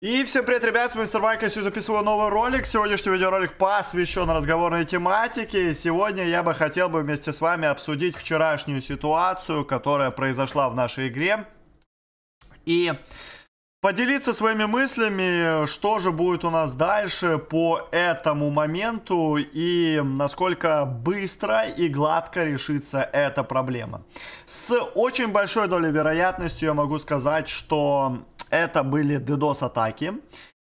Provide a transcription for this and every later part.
И всем привет, ребят, с вами Мистер Майк, я сегодня записываю новый ролик. Сегодняшний видеоролик посвящен разговорной тематике. И сегодня я бы хотел бы вместе с вами обсудить вчерашнюю ситуацию, которая произошла в нашей игре. И поделиться своими мыслями, что же будет у нас дальше по этому моменту и насколько быстро и гладко решится эта проблема. С очень большой долей вероятностью я могу сказать, что это были DDoS-атаки.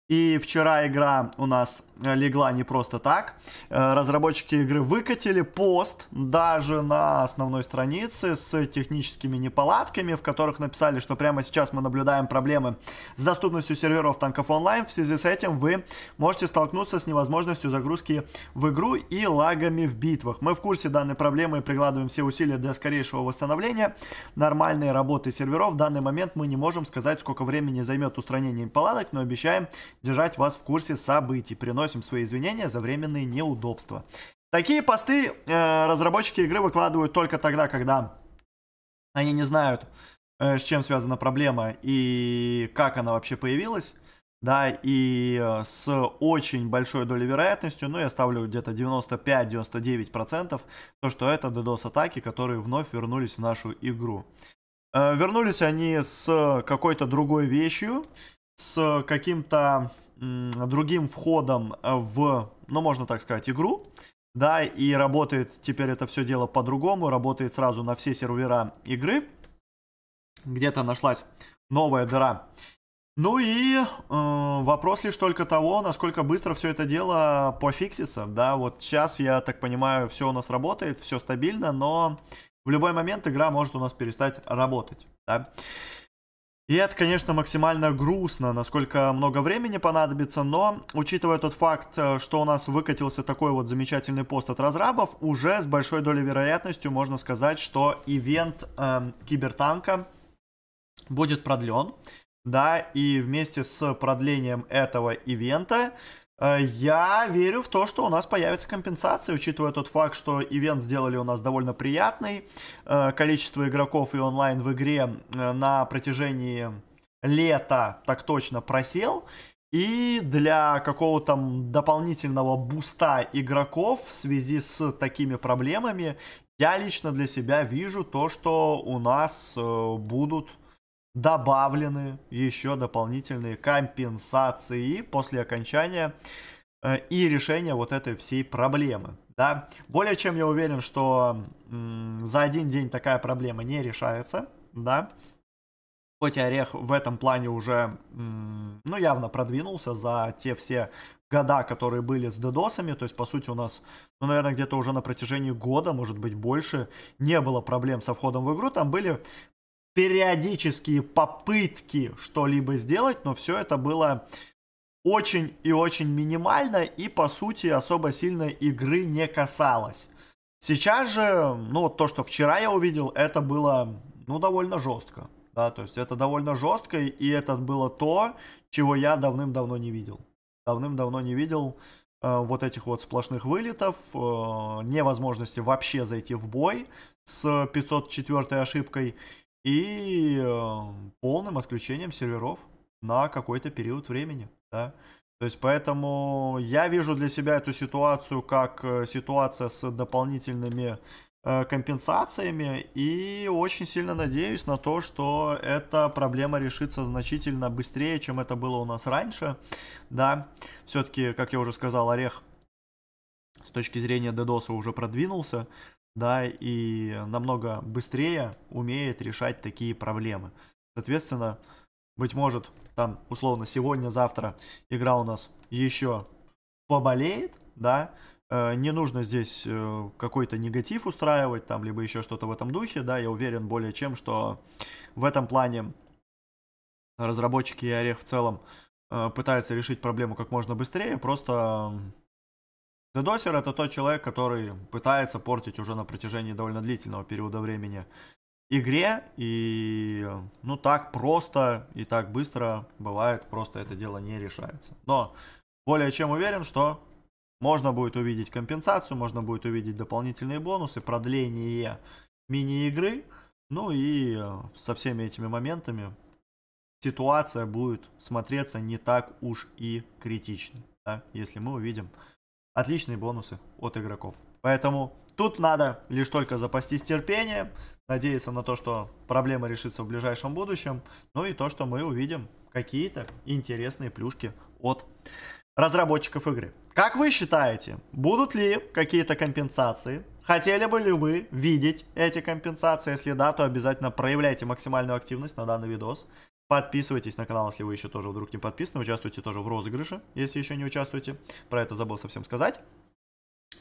И вчера игра у нас Э, легла не просто так. Э, разработчики игры выкатили пост даже на основной странице с техническими неполадками, в которых написали, что прямо сейчас мы наблюдаем проблемы с доступностью серверов танков онлайн. В связи с этим вы можете столкнуться с невозможностью загрузки в игру и лагами в битвах. Мы в курсе данной проблемы и прикладываем все усилия для скорейшего восстановления нормальной работы серверов. В данный момент мы не можем сказать, сколько времени займет устранение неполадок, но обещаем держать вас в курсе событий. Приносим приносим свои извинения за временные неудобства. Такие посты э, разработчики игры выкладывают только тогда, когда они не знают, э, с чем связана проблема и как она вообще появилась. Да, и э, с очень большой долей вероятностью, ну, я ставлю где-то 95-99%, то, что это DDoS-атаки, которые вновь вернулись в нашу игру. Э, вернулись они с какой-то другой вещью, с каким-то другим входом э, в, ну можно так сказать, игру. Да, и работает теперь это все дело по-другому, работает сразу на все сервера игры. Где-то нашлась новая дыра. Ну и э, вопрос лишь только того, насколько быстро все это дело пофиксится. Да, вот сейчас, я так понимаю, все у нас работает, все стабильно, но в любой момент игра может у нас перестать работать. Да? И это, конечно, максимально грустно, насколько много времени понадобится, но, учитывая тот факт, э, что у нас выкатился такой вот замечательный пост от разрабов, уже с большой долей вероятностью можно сказать, что ивент э, Кибертанка будет продлен. Да, и вместе с продлением этого ивента Э, я верю в то, что у нас появится компенсация, учитывая тот факт, что ивент сделали у нас довольно приятный. Э, количество игроков и онлайн в игре э, на протяжении лета так точно просел. И для какого-то дополнительного буста игроков в связи с такими проблемами, я лично для себя вижу то, что у нас будут добавлены еще дополнительные компенсации после окончания э, и решения вот этой всей проблемы. Да? Более чем я уверен, что м, за один день такая проблема не решается. Да? Хоть Орех в этом плане уже м, ну, явно продвинулся за те все года, которые были с дедосами, то есть, по сути, у нас, ну, наверное, где-то уже на протяжении года, может быть, больше, не было проблем со входом в игру, там были периодические попытки что-либо сделать, но все это было очень и очень минимально и, по сути, особо сильно игры не касалось. Сейчас же, ну, то, что вчера я увидел, это было, ну, довольно жестко. Да, то есть это довольно жестко, и это было то, чего я давным-давно не видел. Давным-давно не видел э, вот этих вот сплошных вылетов, э, невозможности вообще зайти в бой с 504 ошибкой и эм, полным отключением серверов на какой-то период времени. Да? То есть поэтому я вижу для себя эту ситуацию как э, ситуация с дополнительными э, компенсациями и очень сильно надеюсь на то, что эта проблема решится значительно быстрее, чем это было у нас раньше. Да, все-таки, как я уже сказал, орех с точки зрения DDoS уже продвинулся, да, и намного быстрее умеет решать такие проблемы. Соответственно, быть может, там, условно, сегодня-завтра игра у нас еще поболеет, да, э, не нужно здесь э, какой-то негатив устраивать, там, либо еще что-то в этом духе, да, я уверен более чем, что в этом плане разработчики и Орех в целом э, пытаются решить проблему как можно быстрее, просто Дедосер это тот человек, который пытается портить уже на протяжении довольно длительного периода времени игре. И ну так просто и так быстро бывает, просто это дело не решается. Но более чем уверен, что можно будет увидеть компенсацию, можно будет увидеть дополнительные бонусы, продление мини-игры. Ну и э, со всеми этими моментами ситуация будет смотреться не так уж и критично, да, если мы увидим отличные бонусы от игроков. Поэтому тут надо лишь только запастись терпением, надеяться на то, что проблема решится в ближайшем будущем, ну и то, что мы увидим какие-то интересные плюшки от разработчиков игры. Как вы считаете, будут ли какие-то компенсации? Хотели бы ли вы видеть эти компенсации? Если да, то обязательно проявляйте максимальную активность на данный видос. Подписывайтесь на канал, если вы еще тоже вдруг не подписаны. Участвуйте тоже в розыгрыше, если еще не участвуете. Про это забыл совсем сказать.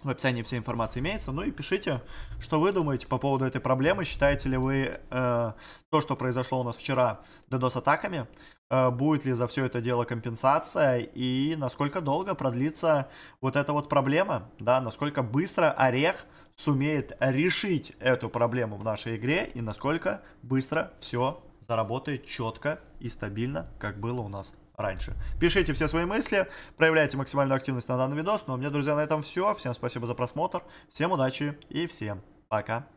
В описании вся информация имеется. Ну и пишите, что вы думаете по поводу этой проблемы. Считаете ли вы э, то, что произошло у нас вчера, DDoS-атаками? Э, будет ли за все это дело компенсация? И насколько долго продлится вот эта вот проблема? Да, насколько быстро Орех сумеет решить эту проблему в нашей игре? И насколько быстро все заработает четко и стабильно, как было у нас раньше. Пишите все свои мысли, проявляйте максимальную активность на данный видос. Ну а мне, друзья, на этом все. Всем спасибо за просмотр, всем удачи и всем пока.